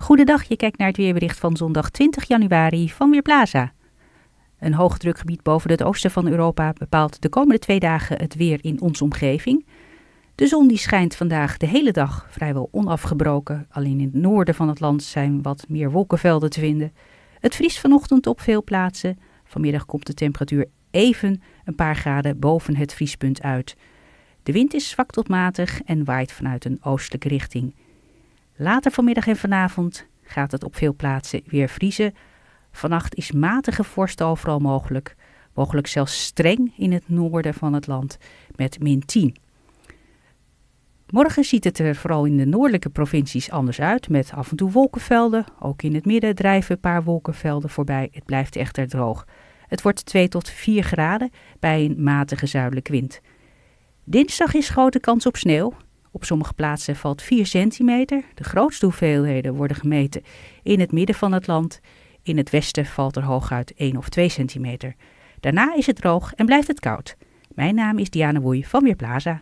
Goedendag, je kijkt naar het weerbericht van zondag 20 januari van Weerplaza. Een hoogdrukgebied boven het oosten van Europa bepaalt de komende twee dagen het weer in onze omgeving. De zon die schijnt vandaag de hele dag vrijwel onafgebroken. Alleen in het noorden van het land zijn wat meer wolkenvelden te vinden. Het vriest vanochtend op veel plaatsen. Vanmiddag komt de temperatuur even een paar graden boven het vriespunt uit. De wind is zwak tot matig en waait vanuit een oostelijke richting. Later vanmiddag en vanavond gaat het op veel plaatsen weer vriezen. Vannacht is matige vorst overal mogelijk. Mogelijk zelfs streng in het noorden van het land met min 10. Morgen ziet het er vooral in de noordelijke provincies anders uit, met af en toe wolkenvelden. Ook in het midden drijven een paar wolkenvelden voorbij. Het blijft echter droog. Het wordt 2 tot 4 graden bij een matige zuidelijke wind. Dinsdag is grote kans op sneeuw. Op sommige plaatsen valt 4 centimeter. De grootste hoeveelheden worden gemeten in het midden van het land. In het westen valt er hooguit 1 of 2 centimeter. Daarna is het droog en blijft het koud. Mijn naam is Diana Woei van Weerplaza.